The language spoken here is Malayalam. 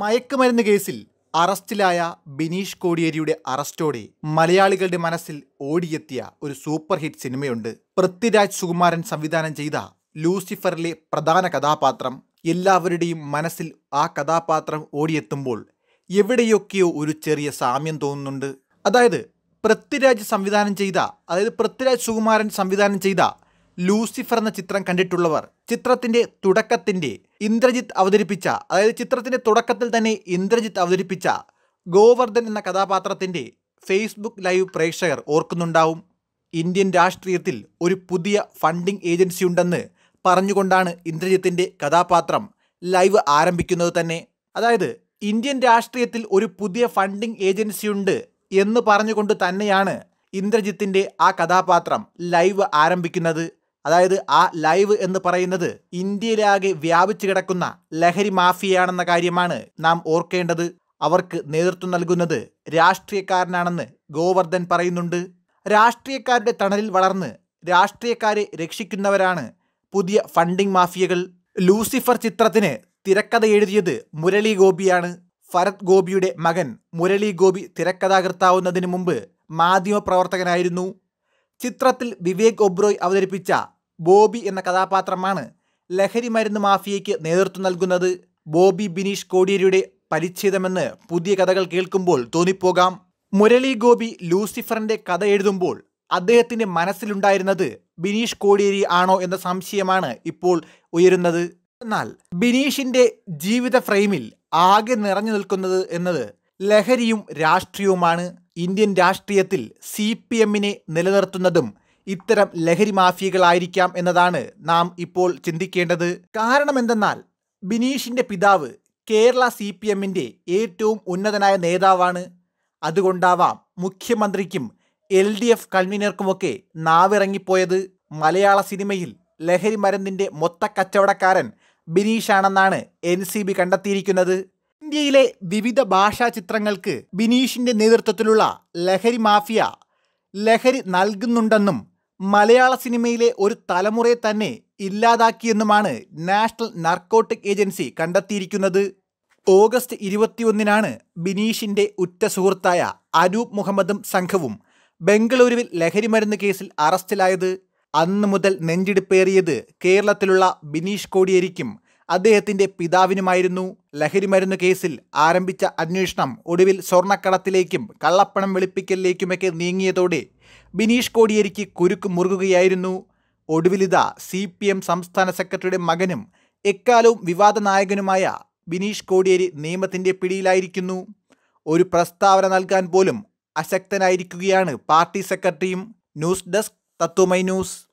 മയക്കുമരുന്ന് കേസിൽ അറസ്റ്റിലായ ബിനീഷ് കോടിയേരിയുടെ അറസ്റ്റോടെ മലയാളികളുടെ മനസ്സിൽ ഓടിയെത്തിയ ഒരു സൂപ്പർ ഹിറ്റ് സിനിമയുണ്ട് പൃഥ്വിരാജ് സുകുമാരൻ സംവിധാനം ചെയ്ത ലൂസിഫറിലെ പ്രധാന കഥാപാത്രം എല്ലാവരുടെയും മനസ്സിൽ ആ കഥാപാത്രം ഓടിയെത്തുമ്പോൾ എവിടെയൊക്കെയോ ഒരു ചെറിയ സാമ്യം തോന്നുന്നുണ്ട് അതായത് പൃഥ്വിരാജ് സംവിധാനം ചെയ്ത അതായത് പൃഥ്വിരാജ് സുകുമാരൻ സംവിധാനം ചെയ്ത ലൂസിഫർ എന്ന ചിത്രം കണ്ടിട്ടുള്ളവർ ചിത്രത്തിന്റെ തുടക്കത്തിന്റെ ഇന്ദ്രജിത്ത് അവതരിപ്പിച്ച അതായത് ചിത്രത്തിന്റെ തുടക്കത്തിൽ തന്നെ ഇന്ദ്രജിത്ത് അവതരിപ്പിച്ച ഗോവർദ്ധൻ എന്ന കഥാപാത്രത്തിന്റെ ഫേസ്ബുക്ക് ലൈവ് പ്രേക്ഷകർ ഓർക്കുന്നുണ്ടാവും ഇന്ത്യൻ രാഷ്ട്രീയത്തിൽ ഒരു പുതിയ ഫണ്ടിംഗ് ഏജൻസി ഉണ്ടെന്ന് പറഞ്ഞുകൊണ്ടാണ് ഇന്ദ്രജിത്തിന്റെ കഥാപാത്രം ലൈവ് ആരംഭിക്കുന്നത് തന്നെ അതായത് ഇന്ത്യൻ രാഷ്ട്രീയത്തിൽ ഒരു പുതിയ ഫണ്ടിംഗ് ഏജൻസി ഉണ്ട് എന്ന് പറഞ്ഞുകൊണ്ട് തന്നെയാണ് ഇന്ദ്രജിത്തിന്റെ ആ കഥാപാത്രം ലൈവ് ആരംഭിക്കുന്നത് അതായത് ആ ലൈവ് എന്ന് പറയുന്നത് ഇന്ത്യയിലാകെ വ്യാപിച്ചു കിടക്കുന്ന ലഹരി മാഫിയയാണെന്ന കാര്യമാണ് നാം ഓർക്കേണ്ടത് അവർക്ക് നേതൃത്വം നൽകുന്നത് രാഷ്ട്രീയക്കാരനാണെന്ന് ഗോവർദ്ധൻ പറയുന്നുണ്ട് രാഷ്ട്രീയക്കാരുടെ തണലിൽ വളർന്ന് രാഷ്ട്രീയക്കാരെ രക്ഷിക്കുന്നവരാണ് പുതിയ ഫണ്ടിംഗ് മാഫിയകൾ ലൂസിഫർ ചിത്രത്തിന് തിരക്കഥ എഴുതിയത് മുരളി ഗോപിയാണ് ഭരത് ഗോപിയുടെ മകൻ മുരളി ഗോപി തിരക്കഥാകൃത്താവുന്നതിന് മുമ്പ് മാധ്യമപ്രവർത്തകനായിരുന്നു ചിത്രത്തിൽ വിവേക് ഒബ്രോയ് അവതരിപ്പിച്ച ബോബി എന്ന കഥാപാത്രമാണ് ലഹരി മരുന്ന് മാഫിയയ്ക്ക് നേതൃത്വം നൽകുന്നത് ബോബി ബിനീഷ് കോടിയേരിയുടെ പരിച്ഛേദമെന്ന് പുതിയ കഥകൾ കേൾക്കുമ്പോൾ തോന്നിപ്പോകാം മുരളി ഗോപി ലൂസിഫറിന്റെ കഥ എഴുതുമ്പോൾ അദ്ദേഹത്തിന്റെ മനസ്സിലുണ്ടായിരുന്നത് ബിനീഷ് കോടിയേരി ആണോ എന്ന സംശയമാണ് ഇപ്പോൾ ഉയരുന്നത് എന്നാൽ ബിനീഷിന്റെ ജീവിത ഫ്രെയിമിൽ ആകെ നിറഞ്ഞു നിൽക്കുന്നത് എന്നത് ലഹരിയും രാഷ്ട്രീയവുമാണ് ഇന്ത്യൻ രാഷ്ട്രീയത്തിൽ സി പി എമ്മിനെ നിലനിർത്തുന്നതും ഇത്തരം ലഹരി മാഫിയകളായിരിക്കാം എന്നതാണ് നാം ഇപ്പോൾ ചിന്തിക്കേണ്ടത് കാരണമെന്തെന്നാൽ ബിനീഷിൻ്റെ പിതാവ് കേരള സി പി എമ്മിൻ്റെ ഏറ്റവും ഉന്നതനായ നേതാവാണ് അതുകൊണ്ടാവാം മുഖ്യമന്ത്രിക്കും എൽ ഡി എഫ് കൺവീനർക്കുമൊക്കെ നാവിറങ്ങിപ്പോയത് മലയാള സിനിമയിൽ ലഹരി മരുന്നിൻ്റെ മൊത്ത കച്ചവടക്കാരൻ ബിനീഷാണെന്നാണ് എൻ സി ബി കണ്ടെത്തിയിരിക്കുന്നത് ഇന്ത്യയിലെ വിവിധ ഭാഷാ ചിത്രങ്ങൾക്ക് ബിനീഷിൻ്റെ നേതൃത്വത്തിലുള്ള ലഹരി മാഫിയ ലഹരി നൽകുന്നുണ്ടെന്നും മലയാള സിനിമയിലെ ഒരു തലമുറയെ തന്നെ ഇല്ലാതാക്കിയെന്നുമാണ് നാഷണൽ നർക്കോട്ടിക് ഏജൻസി കണ്ടെത്തിയിരിക്കുന്നത് ഓഗസ്റ്റ് ഇരുപത്തിയൊന്നിനാണ് ബിനീഷിന്റെ ഉറ്റ സുഹൃത്തായ അനൂപ് മുഹമ്മദും സംഘവും ബംഗളൂരുവിൽ ലഹരിമരുന്ന് കേസിൽ അറസ്റ്റിലായത് അന്ന് മുതൽ നെഞ്ചിടിപ്പേറിയത് കേരളത്തിലുള്ള ബിനീഷ് കോടിയേരിക്കും അദ്ദേഹത്തിന്റെ പിതാവിനുമായിരുന്നു ലഹരിമരുന്ന് കേസിൽ ആരംഭിച്ച അന്വേഷണം ഒടുവിൽ സ്വർണക്കടത്തിലേക്കും കള്ളപ്പണം വെളുപ്പിക്കലിലേക്കുമൊക്കെ നീങ്ങിയതോടെ ബിനീഷ് കോടിയേരിക്ക് കുരുക്ക് മുറുകുകയായിരുന്നു ഒടുവിലിത സി പി എം സംസ്ഥാന സെക്രട്ടറിയുടെ മകനും എക്കാലവും വിവാദ നായകനുമായ ബിനീഷ് കോടിയേരി നിയമത്തിൻ്റെ പിടിയിലായിരിക്കുന്നു ഒരു പ്രസ്താവന നൽകാൻ പോലും അശക്തനായിരിക്കുകയാണ് പാർട്ടി സെക്രട്ടറിയും ന്യൂസ് ഡെസ്ക് തത്വമൈ ന്യൂസ്